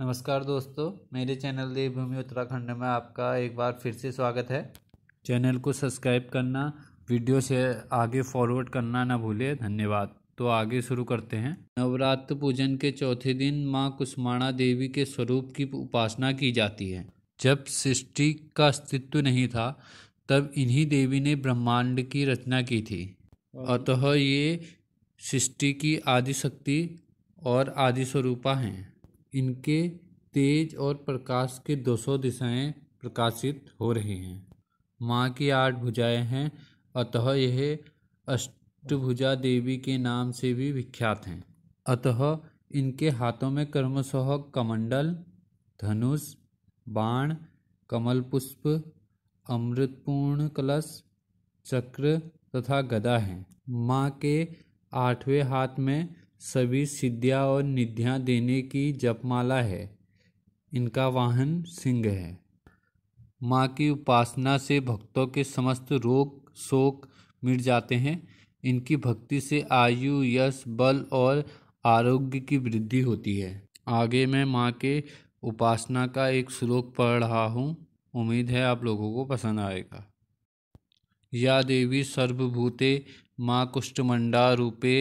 नमस्कार दोस्तों मेरे चैनल देवभूमि उत्तराखंड में आपका एक बार फिर से स्वागत है चैनल को सब्सक्राइब करना वीडियो से आगे फॉरवर्ड करना ना भूले धन्यवाद तो आगे शुरू करते हैं नवरात्र पूजन के चौथे दिन माँ कुष्माणा देवी के स्वरूप की उपासना की जाती है जब सृष्टि का अस्तित्व नहीं था तब इन्हीं देवी ने ब्रह्मांड की रचना की थी अतः ये सृष्टि की आदिशक्ति और आदि स्वरूपा हैं इनके तेज और प्रकाश के दो सौ दिशाएँ प्रकाशित हो रही हैं माँ की आठ भुजाएं हैं अतः यह अष्टभुजा देवी के नाम से भी विख्यात हैं अतः इनके हाथों में क्रमशः कमंडल धनुष बाण कमल पुष्प अमृतपूर्ण कलश चक्र तथा गदा हैं माँ के आठवें हाथ में सभी सिद्धियाँ और निधियाँ देने की जपमाला है इनका वाहन सिंह है माँ की उपासना से भक्तों के समस्त रोग शोक मिट जाते हैं इनकी भक्ति से आयु यश बल और आरोग्य की वृद्धि होती है आगे मैं माँ के उपासना का एक श्लोक पढ़ रहा हूँ उम्मीद है आप लोगों को पसंद आएगा या देवी सर्वभूते माँ कुष्ठमंडा रूपे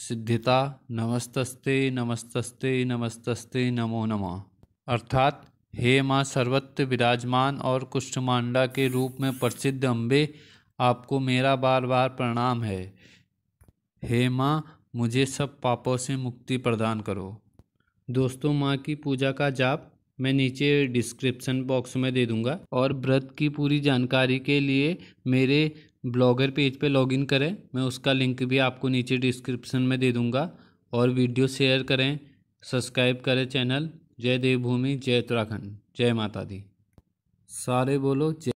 सिद्धिता नमस्तस्ते नमस्तस्ते नमस्तस्ते नमो नमः अर्थात हे माँ सर्वत्र विराजमान और कुष्ठमांडा के रूप में प्रसिद्ध अम्बे आपको मेरा बार बार प्रणाम है हे माँ मुझे सब पापों से मुक्ति प्रदान करो दोस्तों माँ की पूजा का जाप मैं नीचे डिस्क्रिप्शन बॉक्स में दे दूंगा और व्रत की पूरी जानकारी के लिए मेरे ब्लॉगर पेज पे लॉगिन करें मैं उसका लिंक भी आपको नीचे डिस्क्रिप्शन में दे दूँगा और वीडियो शेयर करें सब्सक्राइब करें चैनल जय देवभूमि जय उत्तराखंड जय माता दी सारे बोलो जय